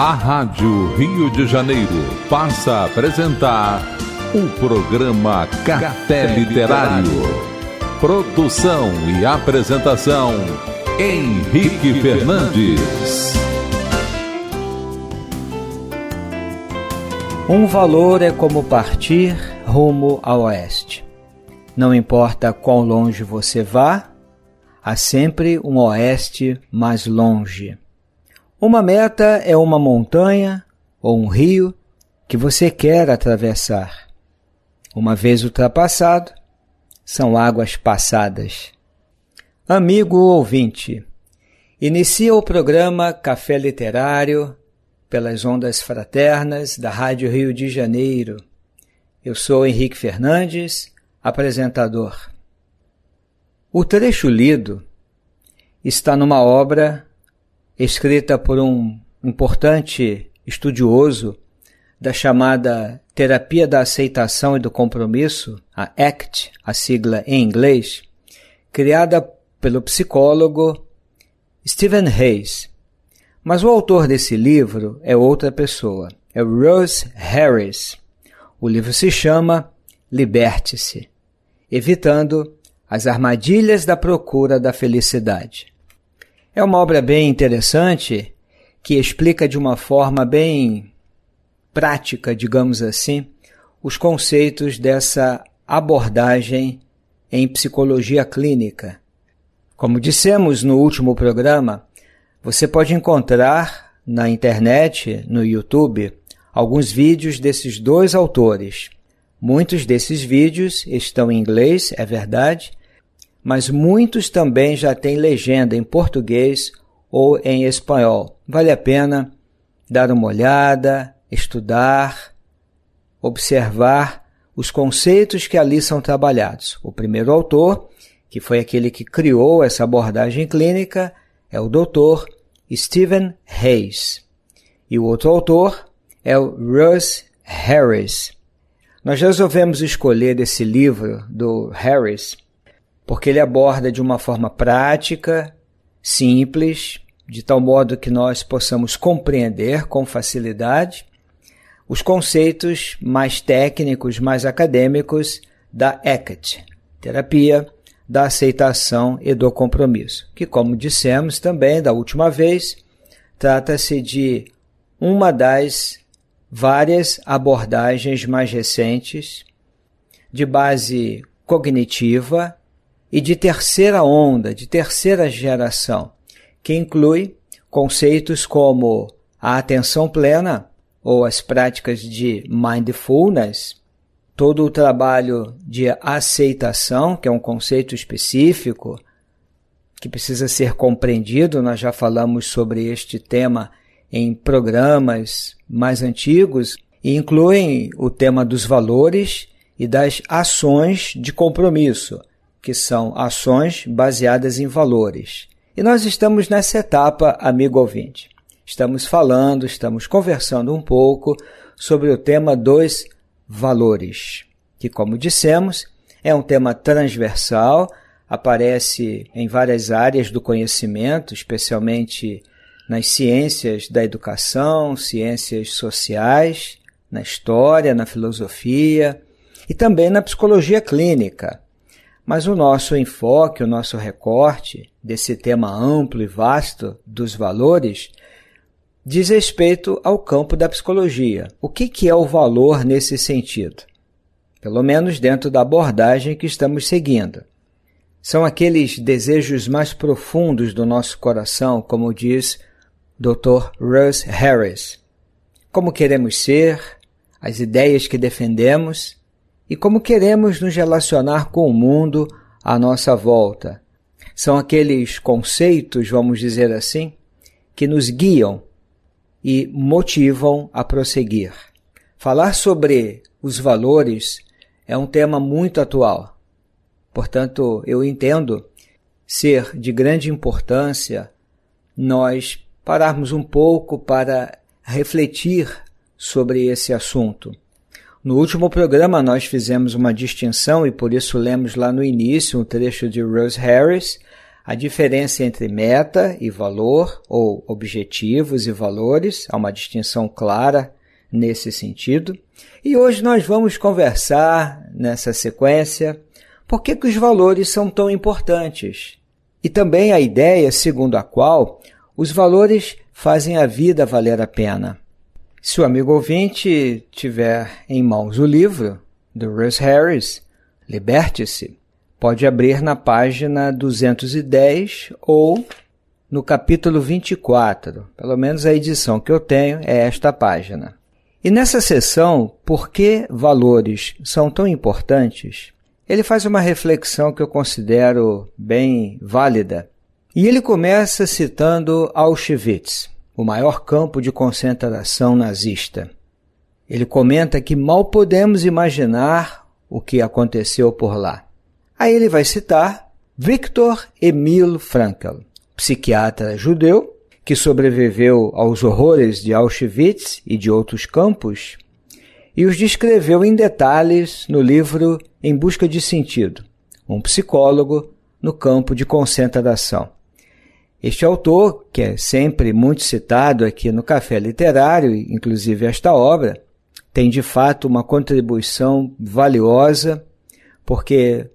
A Rádio Rio de Janeiro passa a apresentar o programa Café Literário. Produção e apresentação Henrique Fernandes. Um valor é como partir rumo ao oeste. Não importa quão longe você vá, há sempre um oeste mais longe. Uma meta é uma montanha ou um rio que você quer atravessar. Uma vez ultrapassado, são águas passadas. Amigo ouvinte, inicia o programa Café Literário pelas ondas fraternas da Rádio Rio de Janeiro. Eu sou Henrique Fernandes, apresentador. O trecho lido está numa obra escrita por um importante estudioso da chamada Terapia da Aceitação e do Compromisso, a ACT, a sigla em inglês, criada pelo psicólogo Stephen Hayes. Mas o autor desse livro é outra pessoa, é Rose Harris. O livro se chama Liberte-se Evitando as Armadilhas da Procura da Felicidade. É uma obra bem interessante que explica de uma forma bem prática, digamos assim, os conceitos dessa abordagem em psicologia clínica. Como dissemos no último programa, você pode encontrar na internet, no YouTube, alguns vídeos desses dois autores. Muitos desses vídeos estão em inglês, é verdade, mas muitos também já têm legenda em português ou em espanhol. Vale a pena dar uma olhada, estudar, observar os conceitos que ali são trabalhados. O primeiro autor, que foi aquele que criou essa abordagem clínica, é o Dr. Stephen Hayes. E o outro autor é o Russ Harris. Nós resolvemos escolher esse livro do Harris porque ele aborda de uma forma prática, simples, de tal modo que nós possamos compreender com facilidade os conceitos mais técnicos, mais acadêmicos da ECT, terapia da aceitação e do compromisso, que, como dissemos também da última vez, trata-se de uma das várias abordagens mais recentes de base cognitiva e de terceira onda, de terceira geração, que inclui conceitos como a atenção plena ou as práticas de mindfulness, todo o trabalho de aceitação, que é um conceito específico que precisa ser compreendido, nós já falamos sobre este tema em programas mais antigos, e incluem o tema dos valores e das ações de compromisso, que são ações baseadas em valores. E nós estamos nessa etapa, amigo ouvinte. Estamos falando, estamos conversando um pouco sobre o tema dos valores, que, como dissemos, é um tema transversal, aparece em várias áreas do conhecimento, especialmente nas ciências da educação, ciências sociais, na história, na filosofia e também na psicologia clínica. Mas o nosso enfoque, o nosso recorte desse tema amplo e vasto dos valores diz respeito ao campo da psicologia. O que, que é o valor nesse sentido? Pelo menos dentro da abordagem que estamos seguindo. São aqueles desejos mais profundos do nosso coração, como diz Dr. Russ Harris. Como queremos ser, as ideias que defendemos e como queremos nos relacionar com o mundo à nossa volta. São aqueles conceitos, vamos dizer assim, que nos guiam e motivam a prosseguir. Falar sobre os valores é um tema muito atual. Portanto, eu entendo ser de grande importância nós pararmos um pouco para refletir sobre esse assunto. No último programa, nós fizemos uma distinção e por isso lemos lá no início um trecho de Rose Harris, a diferença entre meta e valor, ou objetivos e valores, há uma distinção clara nesse sentido. E hoje nós vamos conversar nessa sequência por que, que os valores são tão importantes. E também a ideia segundo a qual os valores fazem a vida valer a pena. Se o amigo ouvinte tiver em mãos o livro do Russ Harris, Liberte-se, pode abrir na página 210 ou no capítulo 24. Pelo menos a edição que eu tenho é esta página. E nessa sessão, por que valores são tão importantes? Ele faz uma reflexão que eu considero bem válida. E ele começa citando Auschwitz o maior campo de concentração nazista. Ele comenta que mal podemos imaginar o que aconteceu por lá. Aí ele vai citar Viktor Emil Frankl, psiquiatra judeu que sobreviveu aos horrores de Auschwitz e de outros campos, e os descreveu em detalhes no livro Em Busca de Sentido, um psicólogo no campo de concentração. Este autor, que é sempre muito citado aqui no Café Literário, inclusive esta obra, tem de fato uma contribuição valiosa, porque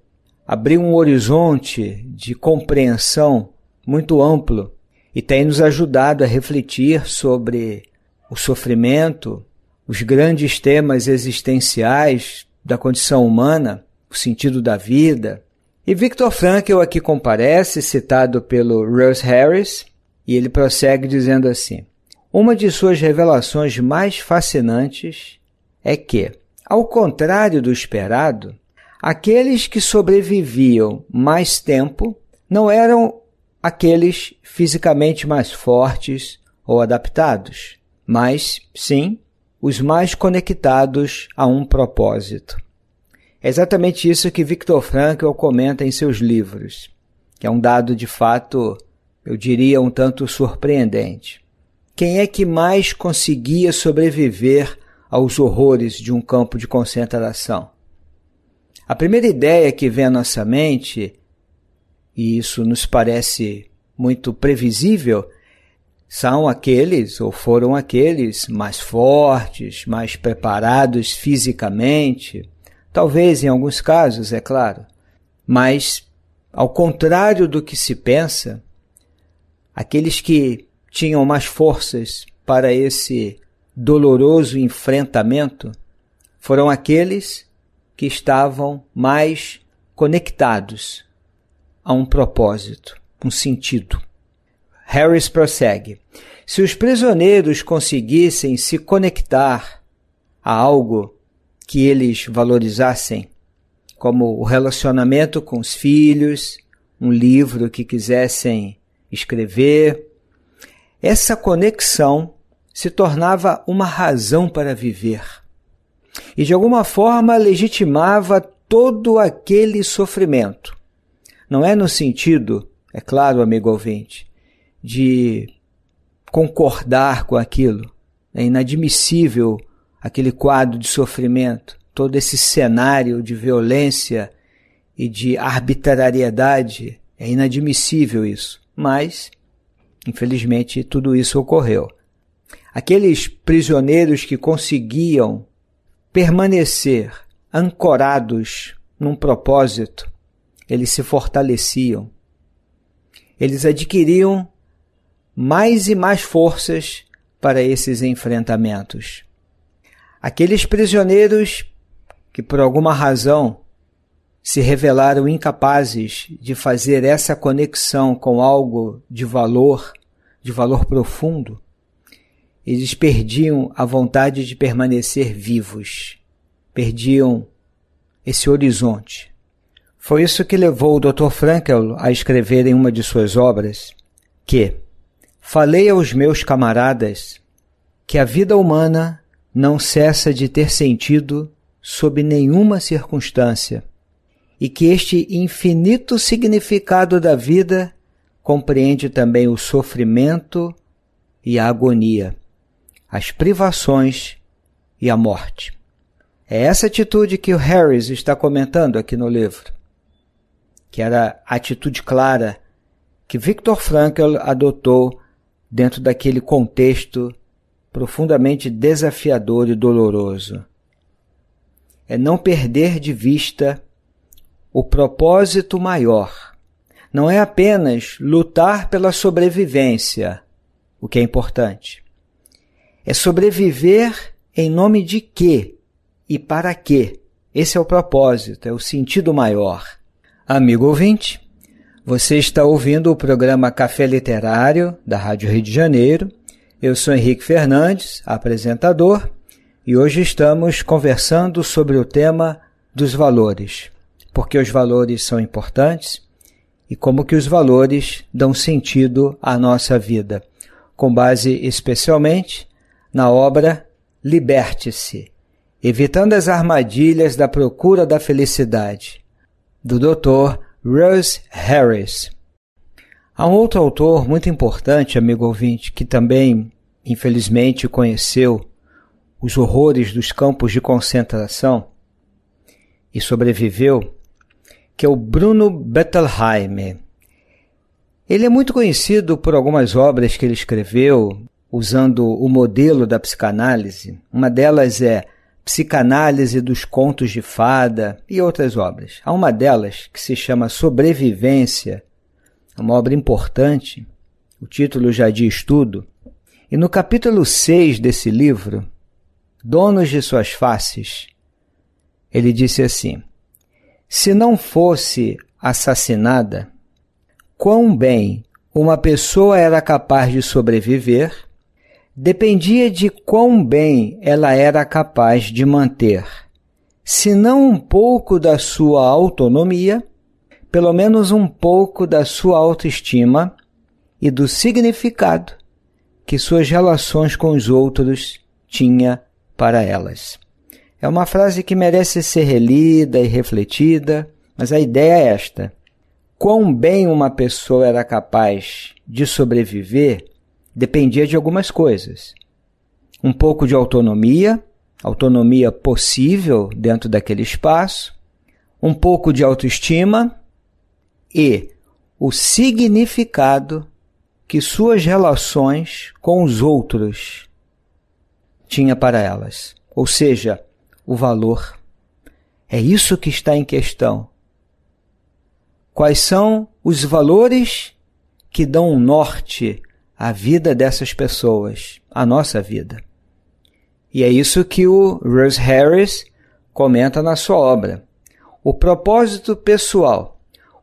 abriu um horizonte de compreensão muito amplo e tem nos ajudado a refletir sobre o sofrimento, os grandes temas existenciais da condição humana, o sentido da vida, e Victor Frankel aqui comparece, citado pelo Russ Harris, e ele prossegue dizendo assim: Uma de suas revelações mais fascinantes é que, ao contrário do esperado, aqueles que sobreviviam mais tempo não eram aqueles fisicamente mais fortes ou adaptados, mas sim os mais conectados a um propósito. É exatamente isso que Victor Frankl comenta em seus livros, que é um dado de fato, eu diria, um tanto surpreendente. Quem é que mais conseguia sobreviver aos horrores de um campo de concentração? A primeira ideia que vem à nossa mente, e isso nos parece muito previsível, são aqueles, ou foram aqueles, mais fortes, mais preparados fisicamente, Talvez em alguns casos, é claro, mas ao contrário do que se pensa, aqueles que tinham mais forças para esse doloroso enfrentamento foram aqueles que estavam mais conectados a um propósito, um sentido. Harris prossegue: se os prisioneiros conseguissem se conectar a algo que eles valorizassem, como o relacionamento com os filhos, um livro que quisessem escrever. Essa conexão se tornava uma razão para viver e de alguma forma legitimava todo aquele sofrimento. Não é no sentido, é claro, amigo ouvinte, de concordar com aquilo. É inadmissível aquele quadro de sofrimento, todo esse cenário de violência e de arbitrariedade. É inadmissível isso. Mas, infelizmente, tudo isso ocorreu. Aqueles prisioneiros que conseguiam permanecer ancorados num propósito, eles se fortaleciam. Eles adquiriam mais e mais forças para esses enfrentamentos. Aqueles prisioneiros que por alguma razão se revelaram incapazes de fazer essa conexão com algo de valor, de valor profundo, eles perdiam a vontade de permanecer vivos, perdiam esse horizonte. Foi isso que levou o Dr. Frankel a escrever em uma de suas obras que falei aos meus camaradas que a vida humana não cessa de ter sentido sob nenhuma circunstância, e que este infinito significado da vida compreende também o sofrimento e a agonia, as privações e a morte. É essa atitude que o Harris está comentando aqui no livro, que era a atitude clara que Viktor Frankl adotou dentro daquele contexto profundamente desafiador e doloroso. É não perder de vista o propósito maior. Não é apenas lutar pela sobrevivência, o que é importante. É sobreviver em nome de quê e para quê. Esse é o propósito, é o sentido maior. Amigo ouvinte, você está ouvindo o programa Café Literário da Rádio Rio de Janeiro eu sou Henrique Fernandes, apresentador, e hoje estamos conversando sobre o tema dos valores, porque os valores são importantes e como que os valores dão sentido à nossa vida, com base especialmente na obra Liberte-se, evitando as armadilhas da procura da felicidade, do Dr. Rose Harris. Há um outro autor muito importante, amigo ouvinte, que também, infelizmente, conheceu os horrores dos campos de concentração e sobreviveu, que é o Bruno Bettelheim. Ele é muito conhecido por algumas obras que ele escreveu usando o modelo da psicanálise. Uma delas é Psicanálise dos Contos de Fada e outras obras. Há uma delas que se chama Sobrevivência é uma obra importante, o título já diz tudo. E no capítulo 6 desse livro, Donos de Suas Faces, ele disse assim: Se não fosse assassinada, quão bem uma pessoa era capaz de sobreviver dependia de quão bem ela era capaz de manter, se não um pouco da sua autonomia, pelo menos um pouco da sua autoestima e do significado que suas relações com os outros tinha para elas. É uma frase que merece ser relida e refletida, mas a ideia é esta: quão bem uma pessoa era capaz de sobreviver dependia de algumas coisas. Um pouco de autonomia, autonomia possível dentro daquele espaço, um pouco de autoestima, e o significado que suas relações com os outros tinha para elas, ou seja, o valor. É isso que está em questão. Quais são os valores que dão um norte à vida dessas pessoas, à nossa vida? E é isso que o Rose Harris comenta na sua obra. O propósito pessoal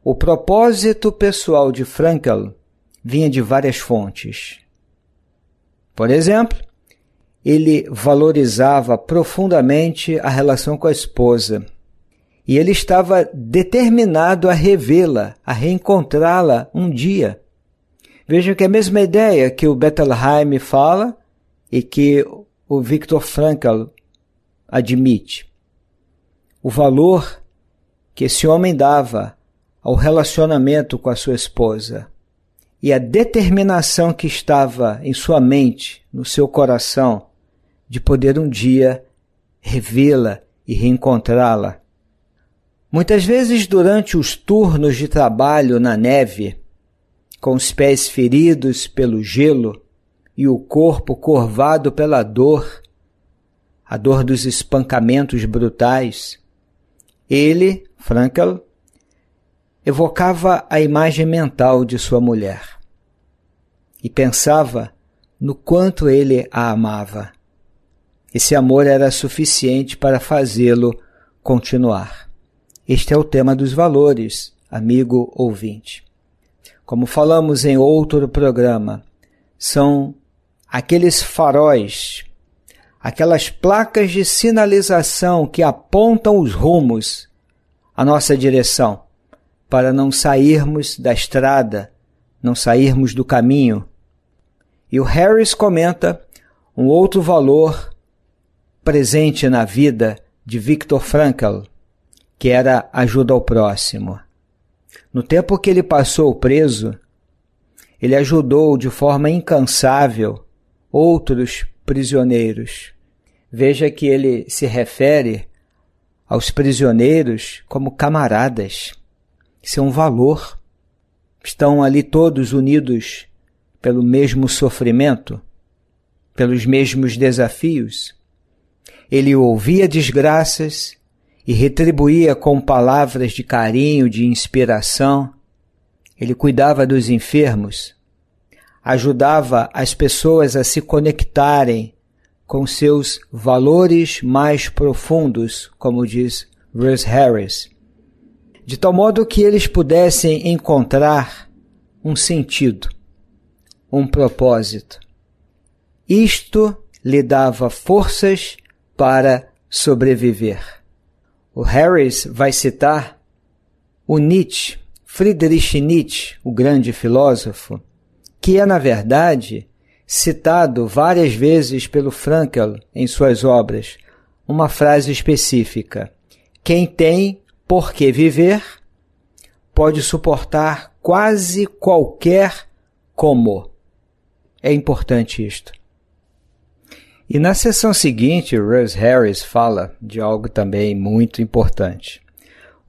o propósito pessoal de Frankl vinha de várias fontes. Por exemplo, ele valorizava profundamente a relação com a esposa e ele estava determinado a revê-la, a reencontrá-la um dia. Vejam que é a mesma ideia que o Bettelheim fala e que o Viktor Frankl admite. O valor que esse homem dava ao relacionamento com a sua esposa. E a determinação que estava em sua mente, no seu coração, de poder um dia revê-la e reencontrá-la. Muitas vezes, durante os turnos de trabalho na neve, com os pés feridos pelo gelo e o corpo curvado pela dor, a dor dos espancamentos brutais, ele, Frankel, evocava a imagem mental de sua mulher e pensava no quanto ele a amava. Esse amor era suficiente para fazê-lo continuar. Este é o tema dos valores, amigo ouvinte. Como falamos em outro programa, são aqueles faróis, aquelas placas de sinalização que apontam os rumos à nossa direção para não sairmos da estrada, não sairmos do caminho. E o Harris comenta um outro valor presente na vida de Viktor Frankl, que era ajuda ao próximo. No tempo que ele passou preso, ele ajudou de forma incansável outros prisioneiros. Veja que ele se refere aos prisioneiros como camaradas. Isso é um valor. Estão ali todos unidos pelo mesmo sofrimento, pelos mesmos desafios. Ele ouvia desgraças e retribuía com palavras de carinho, de inspiração. Ele cuidava dos enfermos, ajudava as pessoas a se conectarem com seus valores mais profundos, como diz Bruce Harris de tal modo que eles pudessem encontrar um sentido, um propósito. Isto lhe dava forças para sobreviver. O Harris vai citar o Nietzsche, Friedrich Nietzsche, o grande filósofo, que é, na verdade, citado várias vezes pelo Frankel em suas obras, uma frase específica: Quem tem porque viver pode suportar quase qualquer como. É importante isto. E na sessão seguinte, Rose Harris fala de algo também muito importante.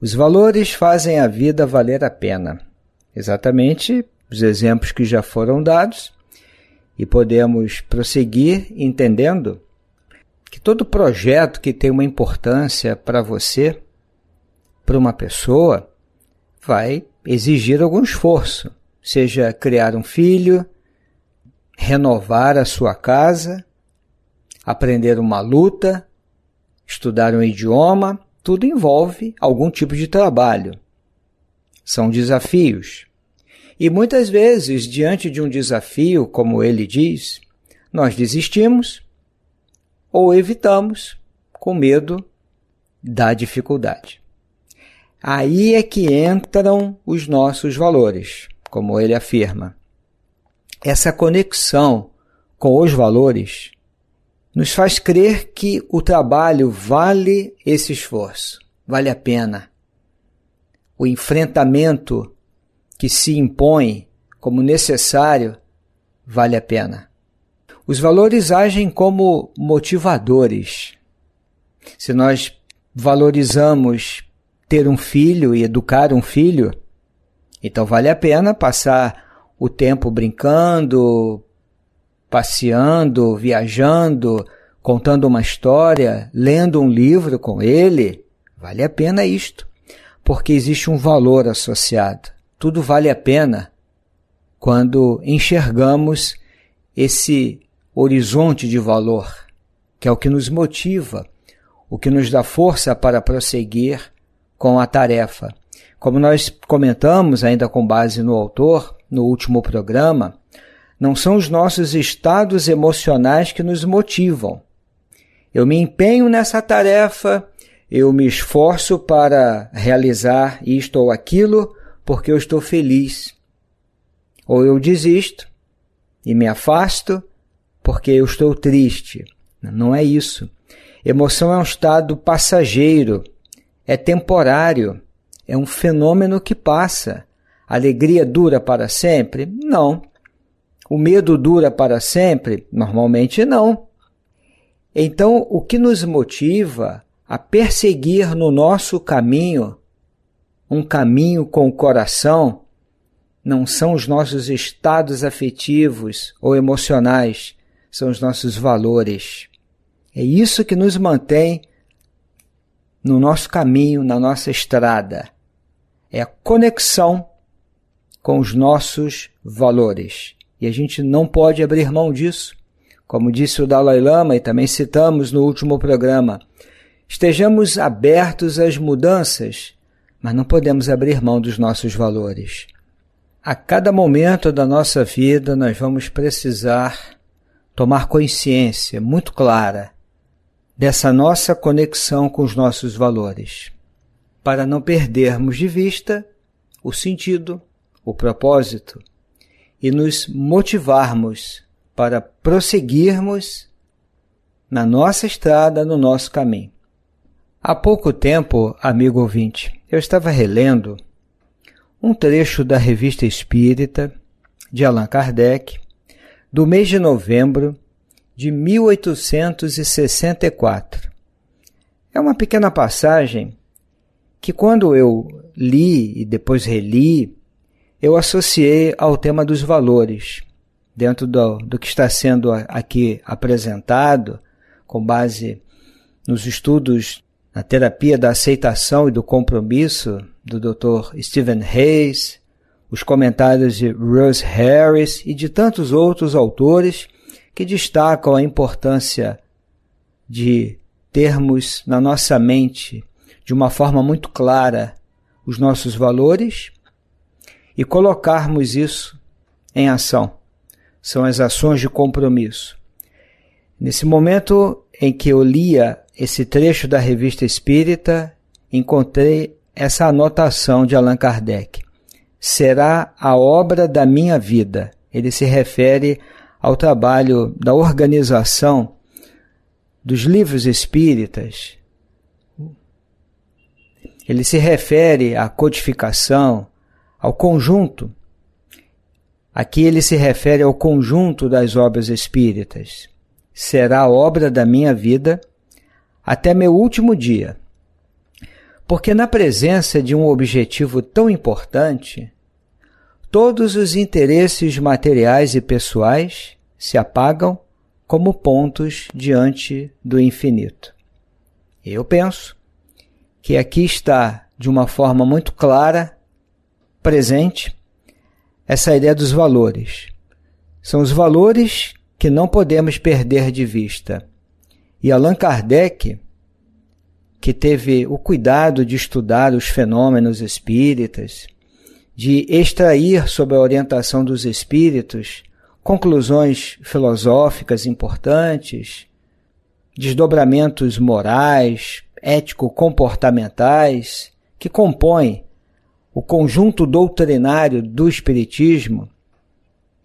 Os valores fazem a vida valer a pena. Exatamente os exemplos que já foram dados, e podemos prosseguir entendendo que todo projeto que tem uma importância para você para uma pessoa vai exigir algum esforço, seja criar um filho, renovar a sua casa, aprender uma luta, estudar um idioma, tudo envolve algum tipo de trabalho. São desafios. E muitas vezes, diante de um desafio, como ele diz, nós desistimos ou evitamos com medo da dificuldade. Aí é que entram os nossos valores, como ele afirma. Essa conexão com os valores nos faz crer que o trabalho vale esse esforço, vale a pena. O enfrentamento que se impõe como necessário vale a pena. Os valores agem como motivadores. Se nós valorizamos ter um filho e educar um filho, então vale a pena passar o tempo brincando, passeando, viajando, contando uma história, lendo um livro com ele. Vale a pena isto, porque existe um valor associado. Tudo vale a pena quando enxergamos esse horizonte de valor, que é o que nos motiva, o que nos dá força para prosseguir com a tarefa. Como nós comentamos ainda com base no autor, no último programa, não são os nossos estados emocionais que nos motivam. Eu me empenho nessa tarefa, eu me esforço para realizar isto ou aquilo porque eu estou feliz. Ou eu desisto e me afasto porque eu estou triste. Não é isso. Emoção é um estado passageiro é temporário, é um fenômeno que passa. A alegria dura para sempre? Não. O medo dura para sempre? Normalmente não. Então, o que nos motiva a perseguir no nosso caminho, um caminho com o coração, não são os nossos estados afetivos ou emocionais, são os nossos valores. É isso que nos mantém no nosso caminho, na nossa estrada. É a conexão com os nossos valores. E a gente não pode abrir mão disso. Como disse o Dalai Lama e também citamos no último programa, estejamos abertos às mudanças, mas não podemos abrir mão dos nossos valores. A cada momento da nossa vida, nós vamos precisar tomar consciência muito clara dessa nossa conexão com os nossos valores, para não perdermos de vista o sentido, o propósito e nos motivarmos para prosseguirmos na nossa estrada, no nosso caminho. Há pouco tempo, amigo ouvinte, eu estava relendo um trecho da Revista Espírita de Allan Kardec, do mês de novembro de 1864. É uma pequena passagem que, quando eu li e depois reli, eu associei ao tema dos valores, dentro do, do que está sendo aqui apresentado, com base nos estudos na terapia da aceitação e do compromisso do Dr. Stephen Hayes, os comentários de Russ Harris e de tantos outros autores que destacam a importância de termos na nossa mente, de uma forma muito clara, os nossos valores e colocarmos isso em ação. São as ações de compromisso. Nesse momento em que eu lia esse trecho da revista espírita, encontrei essa anotação de Allan Kardec. Será a obra da minha vida. Ele se refere ao trabalho da organização dos livros espíritas. Ele se refere à codificação, ao conjunto. Aqui ele se refere ao conjunto das obras espíritas. Será a obra da minha vida até meu último dia. Porque, na presença de um objetivo tão importante, Todos os interesses materiais e pessoais se apagam como pontos diante do infinito. Eu penso que aqui está, de uma forma muito clara, presente, essa ideia dos valores. São os valores que não podemos perder de vista. E Allan Kardec, que teve o cuidado de estudar os fenômenos espíritas, de extrair, sob a orientação dos espíritos, conclusões filosóficas importantes, desdobramentos morais, ético-comportamentais, que compõem o conjunto doutrinário do Espiritismo,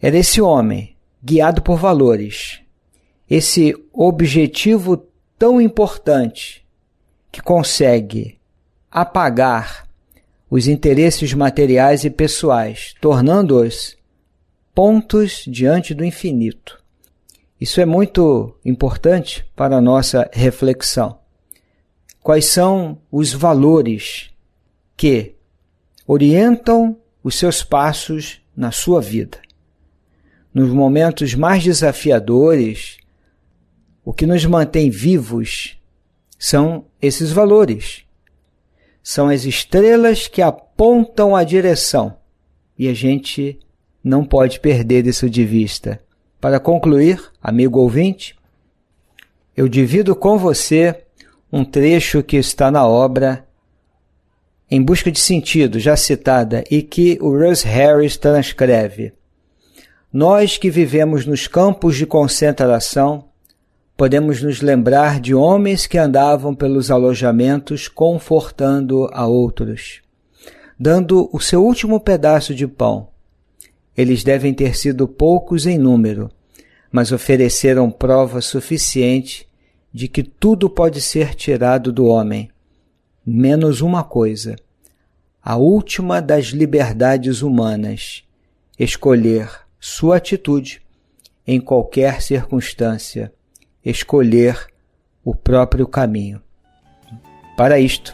era esse homem, guiado por valores, esse objetivo tão importante que consegue apagar os interesses materiais e pessoais, tornando-os pontos diante do infinito. Isso é muito importante para a nossa reflexão. Quais são os valores que orientam os seus passos na sua vida? Nos momentos mais desafiadores, o que nos mantém vivos são esses valores são as estrelas que apontam a direção e a gente não pode perder isso de vista. Para concluir, amigo ouvinte, eu divido com você um trecho que está na obra Em Busca de Sentido, já citada, e que o Russ Harris transcreve. Nós que vivemos nos campos de concentração podemos nos lembrar de homens que andavam pelos alojamentos confortando a outros, dando o seu último pedaço de pão. Eles devem ter sido poucos em número, mas ofereceram prova suficiente de que tudo pode ser tirado do homem, menos uma coisa, a última das liberdades humanas, escolher sua atitude em qualquer circunstância escolher o próprio caminho. Para isto,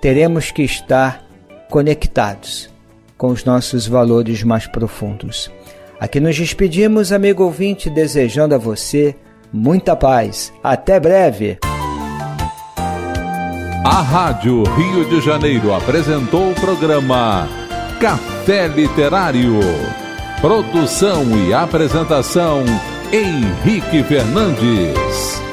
teremos que estar conectados com os nossos valores mais profundos. Aqui nos despedimos, amigo ouvinte, desejando a você muita paz. Até breve! A Rádio Rio de Janeiro apresentou o programa Café Literário. Produção e apresentação Henrique Fernandes.